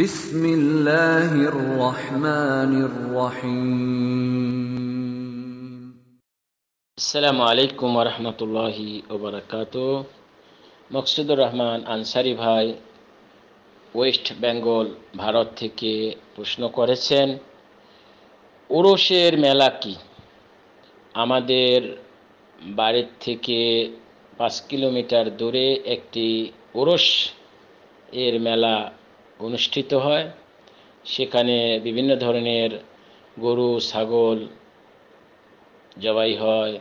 বিসমিল্লাহির রহমানির রহিম আসসালামু আলাইকুম রহমতুল্লাহি ওবরাকাত মকসুদুর রহমান আনসারি ভাই ওয়েস্ট বেঙ্গল ভারত থেকে প্রশ্ন করেছেন ওরসের মেলা কি আমাদের বাড়ির থেকে পাঁচ কিলোমিটার দূরে একটি ওরস এর মেলা অনুষ্ঠিত হয় সেখানে বিভিন্ন ধরনের গরু ছাগল জবাই হয়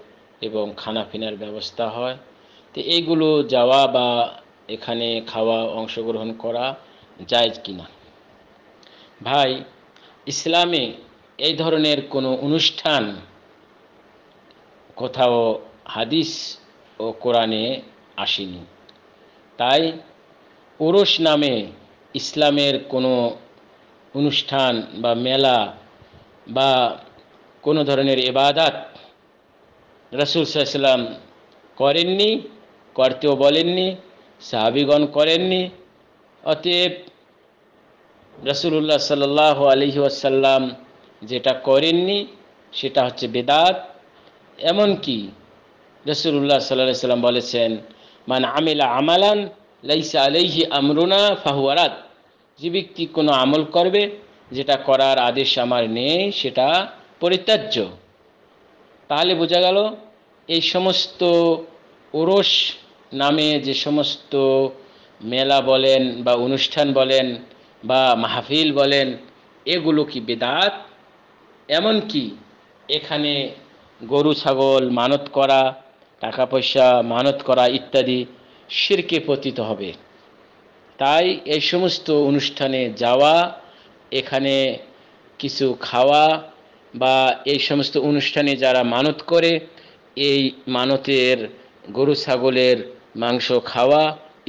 এবং খানা পিনার ব্যবস্থা হয় তো এইগুলো যাওয়া বা এখানে খাওয়া অংশগ্রহণ করা যায় কি না ভাই ইসলামে এই ধরনের কোনো অনুষ্ঠান কোথাও হাদিস ও কোরআনে আসেনি তাই ওরস নামে ইসলামের কোনো অনুষ্ঠান বা মেলা বা কোনো ধরনের এবাদাত রসুল সাল্লাম করেননি করতেও বলেননি সাহাবিগণ করেননি অতএব রসুল্লাহ সাল্লাহ আলহি আসাল্লাম যেটা করেননি সেটা হচ্ছে বেদাত এমনকি রসুল্লাহ সাল্লাহ সাল্লাম বলেছেন মানে আমিলা আমালান লাইসা আলহি আমরুনা ফাহুয়ারাত যে ব্যক্তি কোনো আমল করবে যেটা করার আদেশ আমার নেই সেটা পরিত্যাজ্য তাহলে বোঝা গেল এই সমস্ত ওরস নামে যে সমস্ত মেলা বলেন বা অনুষ্ঠান বলেন বা মাহফিল বলেন এগুলো কি বেদাত এমন কি এখানে গরু ছাগল মানত করা টাকা পয়সা মানত করা ইত্যাদি শিরকে পতিত হবে তাই এই সমস্ত অনুষ্ঠানে যাওয়া এখানে কিছু খাওয়া বা এই সমস্ত অনুষ্ঠানে যারা মানত করে এই মানতের গরু ছাগলের মাংস খাওয়া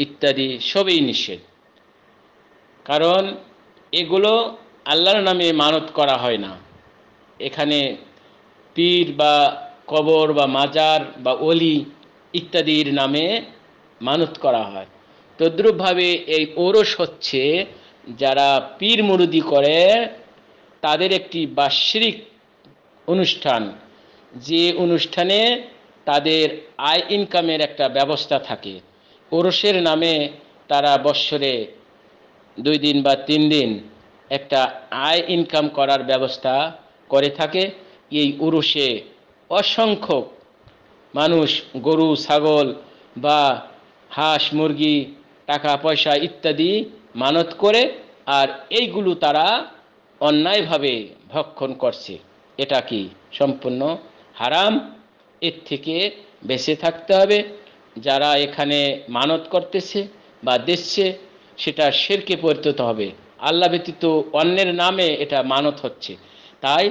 ইত্যাদি সবই নিষেধ কারণ এগুলো আল্লাহর নামে মানত করা হয় না এখানে পীর বা কবর বা মাজার বা অলি ইত্যাদির নামে মানত করা হয় তদ্রূপভাবে এই ওরস হচ্ছে যারা পীর মুরুদি করে তাদের একটি বার্ষিক অনুষ্ঠান যে অনুষ্ঠানে তাদের আয় ইনকামের একটা ব্যবস্থা থাকে ওরসের নামে তারা বৎসরে দুই দিন বা তিন দিন একটা আয় ইনকাম করার ব্যবস্থা করে থাকে এই উরুষে অসংখ্য মানুষ গরু ছাগল বা হাঁস মুরগি টাকা পয়সা ইত্যাদি মানত করে আর এইগুলো তারা অন্যায়ভাবে ভক্ষণ করছে এটা কি সম্পূর্ণ হারাম এর থেকে বেঁচে থাকতে হবে যারা এখানে মানত করতেছে বা দেখছে সেটা শেরকে পরিণত হবে আল্লাহ ব্যতীত অন্যের নামে এটা মানত হচ্ছে তাই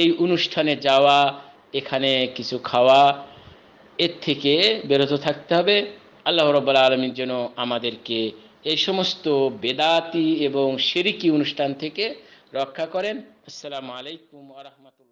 এই অনুষ্ঠানে যাওয়া এখানে কিছু খাওয়া এর থেকে বেরোতে থাকতে হবে আল্লাহ রব্বাল আলমীর যেন আমাদেরকে এই সমস্ত বেদাতি এবং শেরিকি অনুষ্ঠান থেকে রক্ষা করেন আসসালামু আলাইকুম আ